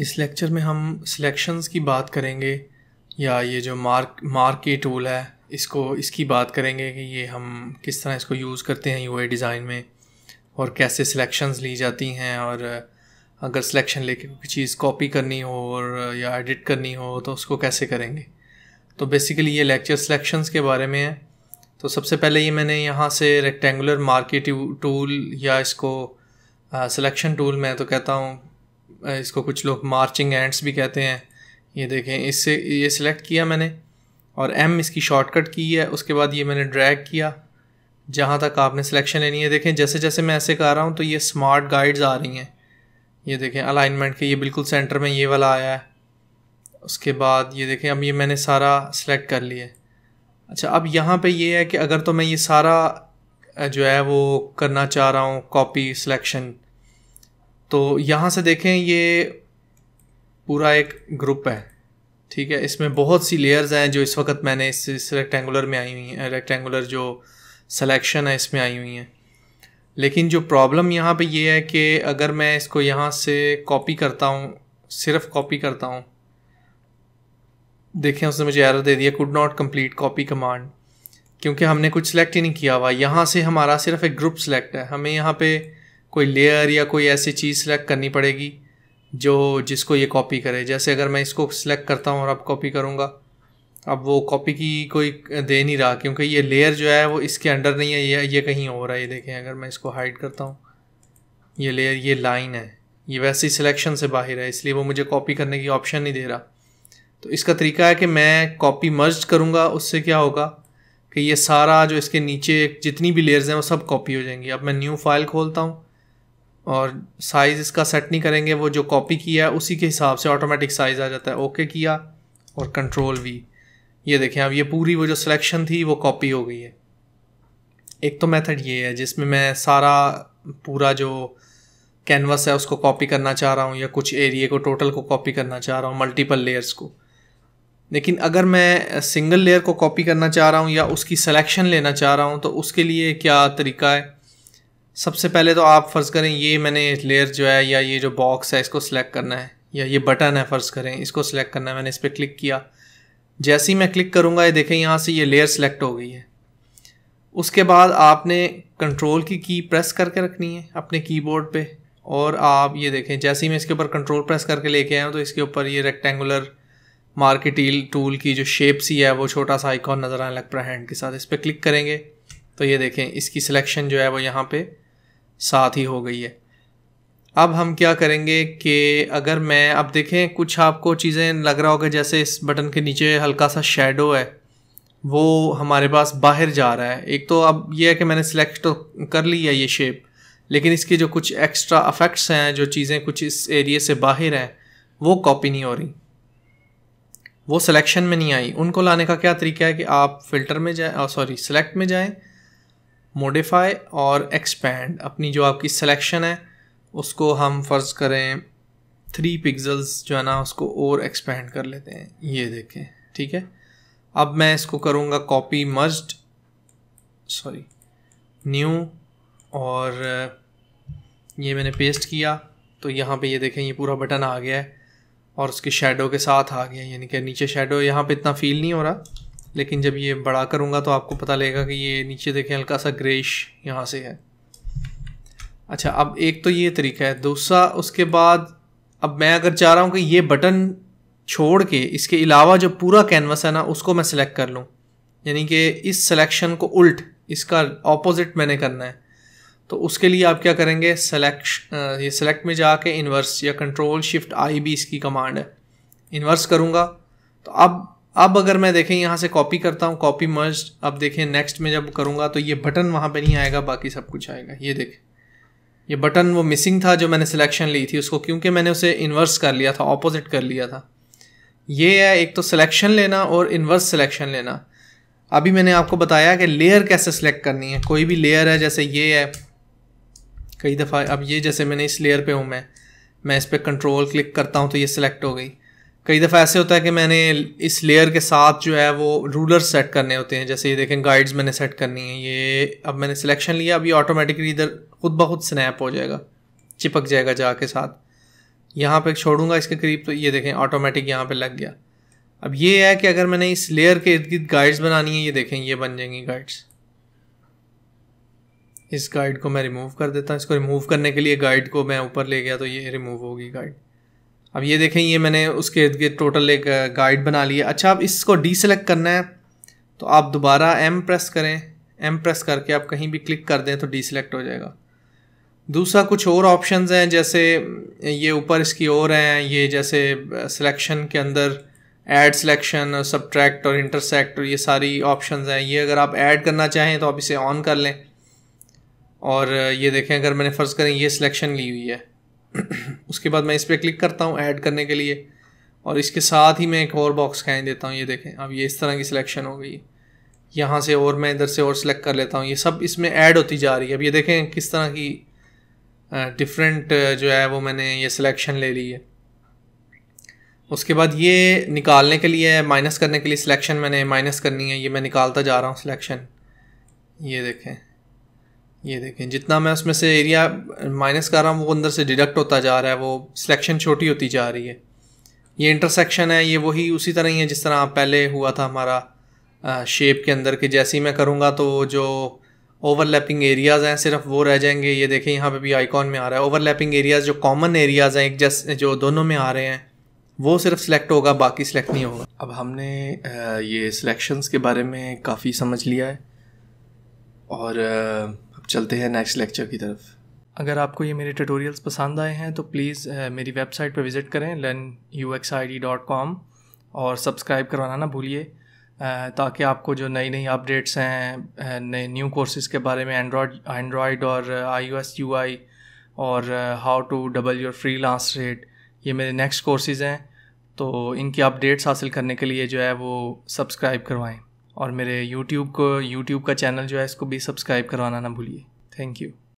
इस लेक्चर में हम सिलेक्शंस की बात करेंगे या ये जो मार्क मार्क ए टूल है इसको इसकी बात करेंगे कि ये हम किस तरह इसको यूज़ करते हैं यूआई डिज़ाइन में और कैसे सिलेक्शंस ली जाती हैं और अगर सिलेक्शन लेके कोई चीज़ कॉपी करनी हो और या एडिट करनी हो तो उसको कैसे करेंगे तो बेसिकली ये लेक्चर सिलेक्शंस के बारे में है तो सबसे पहले ये मैंने यहाँ से रेक्टेंगुलर मार्केट टूल या इसको सिलेक्शन टूल मैं तो कहता हूँ इसको कुछ लोग मार्चिंग एंड्स भी कहते हैं ये देखें इससे ये सिलेक्ट किया मैंने और एम इसकी शॉर्टकट की है उसके बाद ये मैंने ड्रैग किया जहाँ तक आपने सिलेक्शन लेनी है देखें जैसे जैसे मैं ऐसे कर रहा हूँ तो ये स्मार्ट गाइड्स आ रही हैं ये देखें अलाइनमेंट के ये बिल्कुल सेंटर में ये वाला आया है उसके बाद ये देखें अब ये मैंने सारा सिलेक्ट कर लिया है अच्छा अब यहाँ पे ये है कि अगर तो मैं ये सारा जो है वो करना चाह रहा हूँ कॉपी सिलेक्शन तो यहाँ से देखें ये पूरा एक ग्रुप है ठीक है इसमें बहुत सी लेयर्स हैं जो इस वक्त मैंने इस, इस रेक्टेंगुलर में आई हुई हैं रेक्टेंगुलर जो सिलेक्शन है इसमें आई हुई हैं लेकिन जो प्रॉब्लम यहाँ पे ये है कि अगर मैं इसको यहाँ से कॉपी करता हूँ सिर्फ कॉपी करता हूँ देखें उसने मुझे एरर दे दिया could not complete copy command क्योंकि हमने कुछ सेलेक्ट ही नहीं किया हुआ यहाँ से हमारा सिर्फ एक ग्रुप सेलेक्ट है हमें यहाँ पर कोई लेयर या कोई ऐसी चीज़ सेलेक्ट करनी पड़ेगी जो जिसको ये कॉपी करे जैसे अगर मैं इसको सिलेक्ट करता हूँ और अब कॉपी करूँगा अब वो कॉपी की कोई दे नहीं रहा क्योंकि ये लेयर जो है वो इसके अंडर नहीं है ये ये कहीं हो रहा है ये देखें अगर मैं इसको हाइड करता हूँ ये लेयर ये लाइन है ये वैसे ही सिलेक्शन से बाहर है इसलिए वो मुझे कॉपी करने की ऑप्शन नहीं दे रहा तो इसका तरीका है कि मैं कॉपी मर्ज करूँगा उससे क्या होगा कि ये सारा जो इसके नीचे जितनी भी लेयर्स हैं वो सब कॉपी हो जाएंगी अब मैं न्यू फाइल खोलता हूँ और साइज़ इसका सेट नहीं करेंगे वो जो कॉपी किया है उसी के हिसाब से ऑटोमेटिक साइज़ आ जाता है ओके किया और कंट्रोल वी ये देखें अब ये पूरी वो जो सिलेक्शन थी वो कॉपी हो गई है एक तो मेथड ये है जिसमें मैं सारा पूरा जो कैनवस है उसको कॉपी करना चाह रहा हूँ या कुछ एरिए को टोटल को कॉपी करना चाह रहा हूँ मल्टीपल लेयर्स को लेकिन अगर मैं सिंगल लेयर को कॉपी करना चाह रहा हूँ या उसकी सिलेक्शन लेना चाह रहा हूँ तो उसके लिए क्या तरीका है सबसे पहले तो आप फ़र्ज़ करें ये मैंने लेयर जो है या ये जो बॉक्स है इसको सिलेक्ट करना है या ये बटन है फ़र्ज़ करें इसको सिलेक्ट करना है मैंने इस पर क्लिक किया जैसे ही मैं क्लिक करूँगा ये देखें यहाँ से ये लेयर सेलेक्ट हो गई है उसके बाद आपने कंट्रोल की की प्रेस करके रखनी है अपने कीबोर्ड पे और आप ये देखें जैसे ही मैं इसके ऊपर कंट्रोल प्रेस करके लेके आया हूँ तो इसके ऊपर ये रेक्टेंगुलर मार्केटील टूल की जो शेप सी है वो छोटा सा आइकॉन नज़र आने लग पड़ा हैंड के साथ इस पर क्लिक करेंगे तो ये देखें इसकी सिलेक्शन जो है वो यहाँ पर साथ ही हो गई है अब हम क्या करेंगे कि अगर मैं अब देखें कुछ आपको चीज़ें लग रहा होगा जैसे इस बटन के नीचे हल्का सा शेडो है वो हमारे पास बाहर जा रहा है एक तो अब ये है कि मैंने सिलेक्ट तो कर ली है ये शेप लेकिन इसके जो कुछ एक्स्ट्रा अफेक्ट्स हैं जो चीज़ें कुछ इस एरिए से बाहर हैं वो कॉपी नहीं हो रही वो सिलेक्शन में नहीं आई उनको लाने का क्या तरीका है कि आप फ़िल्टर में जाएँ सॉरी सेलेक्ट में जाएँ मोडिफाई और एक्सपैंड अपनी जो आपकी सिलेक्शन है उसको हम फ़र्ज़ करें थ्री पिक्सल्स जो है ना उसको और एक्सपेंड कर लेते हैं ये देखें ठीक है अब मैं इसको करूँगा कॉपी मर्ज्ड सॉरी न्यू और ये मैंने पेस्ट किया तो यहाँ पे ये देखें ये पूरा बटन आ गया है और उसके शेडो के साथ आ गया यानी कि नीचे शेडो यहाँ पे इतना फील नहीं हो रहा लेकिन जब ये बड़ा करूँगा तो आपको पता लगेगा कि ये नीचे देखें हल्का सा ग्रेश यहाँ से है अच्छा अब एक तो ये तरीका है दूसरा उसके बाद अब मैं अगर चाह रहा हूँ कि ये बटन छोड़ के इसके अलावा जो पूरा कैनवास है ना उसको मैं सिलेक्ट कर लूँ यानी कि इस सिलेक्शन को उल्ट इसका ऑपोजिट मैंने करना है तो उसके लिए आप क्या करेंगे सेलेक्श ये सेलेक्ट में जाके इन्वर्स या कंट्रोल शिफ्ट आई भी इसकी कमांड है इन्वर्स करूँगा तो अब अब अगर मैं देखें यहाँ से कॉपी करता हूँ कॉपी मर्ज अब देखें नेक्स्ट में जब करूँगा तो ये बटन वहाँ पे नहीं आएगा बाकी सब कुछ आएगा ये देखें ये बटन वो मिसिंग था जो मैंने सिलेक्शन ली थी उसको क्योंकि मैंने उसे इन्वर्स कर लिया था ऑपोजिट कर लिया था ये है एक तो सिलेक्शन लेना और इन्वर्स सिलेक्शन लेना अभी मैंने आपको बताया कि लेयर कैसे सिलेक्ट करनी है कोई भी लेयर है जैसे ये है कई दफ़ा अब ये जैसे मैंने इस लेयर पे हूँ मैं मैं इस पर कंट्रोल क्लिक करता हूँ तो ये सिलेक्ट हो गई कई दफ़ा ऐसे होता है कि मैंने इस लेयर के साथ जो है वो रूलर सेट करने होते हैं जैसे ये देखें गाइड्स मैंने सेट करनी है ये अब मैंने सिलेक्शन लिया अब ये ऑटोमेटिकली इधर खुद ब खुद स्नैप हो जाएगा चिपक जाएगा जा के साथ यहाँ पर छोड़ूंगा इसके करीब तो ये देखें ऑटोमेटिक यहाँ पर लग गया अब ये है कि अगर मैंने इस लेयर के इर्द गिर्द गाइड्स बनानी है ये देखें ये बन जाएंगी गाइड्स इस गाइड को मैं रिमूव कर देता हूँ इसको रिमूव करने के लिए गाइड को मैं ऊपर ले गया तो ये रिमूव होगी गाइड अब ये देखें ये मैंने उसके इर्द गिर्द टोटल एक गाइड बना लिया अच्छा अब इसको डी सेलेक्ट करना है तो आप दोबारा एम प्रेस करें एम प्रेस करके आप कहीं भी क्लिक कर दें तो डी सेलेक्ट हो जाएगा दूसरा कुछ और ऑप्शन हैं जैसे ये ऊपर इसकी और हैं ये जैसे सिलेक्शन के अंदर ऐड सिलेक्शन सब्ट्रैक्ट और इंटरसेक्ट और ये सारी ऑप्शंस हैं ये अगर आप ऐड करना चाहें तो आप इसे ऑन कर लें और ये देखें अगर मैंने फ़र्ज़ करें ये सिलेक्शन ली हुई है उसके बाद मैं इस पर क्लिक करता हूँ ऐड करने के लिए और इसके साथ ही मैं एक और बॉक्स कह देता हूँ ये देखें अब ये इस तरह की सिलेक्शन हो गई यहाँ से और मैं इधर से और सिलेक्ट कर लेता हूँ ये सब इसमें ऐड होती जा रही है अब ये देखें किस तरह की डिफरेंट जो है वो मैंने ये सिलेक्शन ले ली है उसके बाद ये निकालने के लिए माइनस करने के लिए सिलेक्शन मैंने माइनस करनी है ये मैं निकालता जा रहा हूँ सिलेक्शन ये देखें ये देखें जितना मैं उसमें से एरिया माइनस कर रहा हूँ वो अंदर से डिडक्ट होता जा रहा है वो सिलेक्शन छोटी होती जा रही है ये इंटरसेक्शन है ये वही उसी तरह ही है जिस तरह पहले हुआ था हमारा शेप के अंदर कि जैसे ही मैं करूँगा तो जो ओवरलैपिंग एरियाज़ हैं सिर्फ वो रह जाएंगे ये देखें यहाँ पे भी आइकॉन में आ रहा है ओवरलैपिंग एरियाज़ जो कॉमन एरियाज़ हैं एक जैसे जो दोनों में आ रहे हैं वो सिर्फ सिलेक्ट होगा बाकी सिलेक्ट नहीं होगा अब हमने ये सिलेक्शंस के बारे में काफ़ी समझ लिया है और चलते हैं नेक्स्ट लेक्चर की तरफ अगर आपको ये मेरे ट्यूटोरियल्स पसंद आए हैं तो प्लीज़ मेरी वेबसाइट पर विज़िट करें learn U X I D dot com और सब्सक्राइब करवाना ना भूलिए ताकि आपको जो नई नई अपडेट्स हैं नए न्यू कोर्सेज के बारे में एंड्रॉयड एंड्रॉयड और आई ओ एस यू आई और how to double your freelance rate ये मेरे नेक्स्ट कोर्सेज हैं तो इनकी अपडेट्स हासिल करने के लिए जो है वो सब्सक्राइब करवाएँ और मेरे यूट्यूब को यूट्यूब का चैनल जो है इसको भी सब्सक्राइब करवाना ना भूलिए थैंक यू